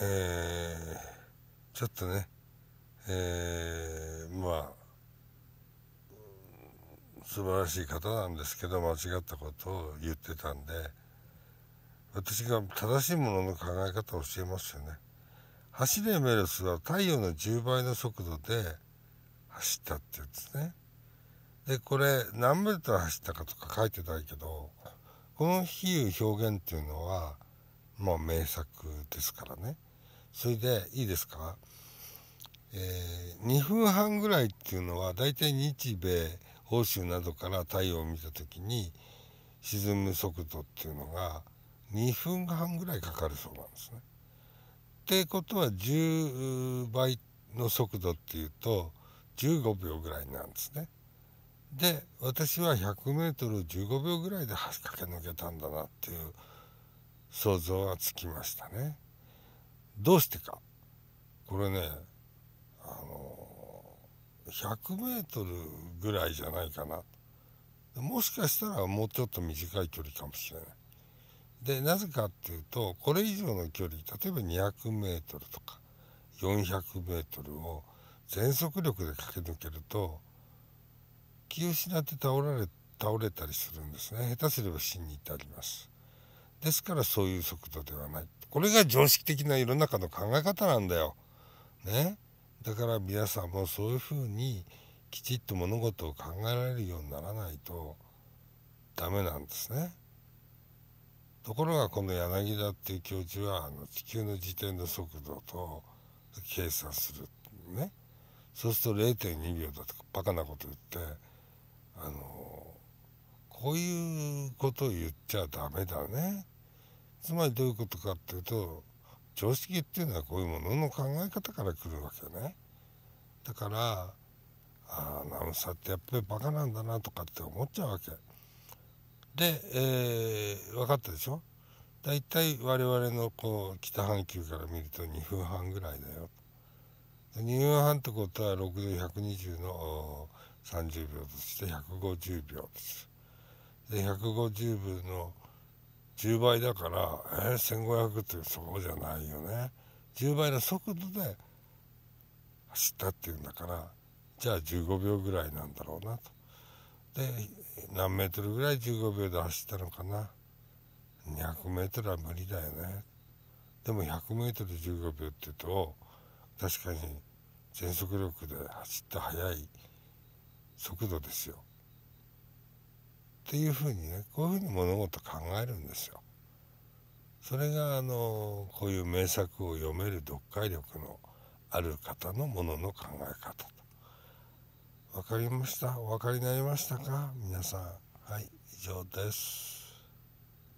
えー、ちょっとね、えー、まあ素晴らしい方なんですけど間違ったことを言ってたんで私が正しいものの考え方を教えますよね。走れメルスは太陽の10倍の速度で走ったってやつね。でこれ何メートル走ったかとか書いてないけどこの比喩表現っていうのはまあ名作ですからね。それでいいですか、えー、2分半ぐらいっていうのは大体日米欧州などから太陽を見た時に沈む速度っていうのが2分半ぐらいかかるそうなんですね。ってことは10倍の速度っていうと15秒ぐらいなんですね。で私は 100m15 秒ぐらいで駆け抜けたんだなっていう想像がつきましたね。どうしてか。これね、あの、100メートルぐらいじゃないかな。もしかしたらもうちょっと短い距離かもしれない。で、なぜかっていうと、これ以上の距離、例えば200メートルとか400メートルを全速力で駆け抜けると、気を失って倒れ倒れたりするんですね。下手すれば死に至ります。ですからそういう速度ではないこれが常識的な世の中の考え方なんだよ。ね、だから皆さんもそういうふうにきちっと物事を考えられるようにならないとダメなんですね。ところがこの柳田っていう教授はあの地球の自転の速度と計算するねそうすると0.2秒だとかバカなこと言ってあのこういうことを言っちゃダメだね。つまりどういうことかっていうと常識っていうのはこういうものの考え方から来るわけね。だからあアナウンサーってやっぱりバカなんだなとかって思っちゃうわけ。で、えー、分かったでしょ大体我々のこう北半球から見ると2分半ぐらいだよ。2分半ってことは6 120の30秒として150秒です。で150部の10倍だから、えー、1500ってそうじゃないよね10倍の速度で走ったっていうんだからじゃあ15秒ぐらいなんだろうなと。で何メートルぐらい15秒で走ったのかな200メートルは無理だよねでも100メートル15秒って言うと確かに全速力で走った速い速度ですよっていうふうにねこういうふうに物事考えるんですよ。それがあのこういう名作を読める読解力のある方のものの考え方と。分かりましたお分かりになりましたか皆さんはい以上です。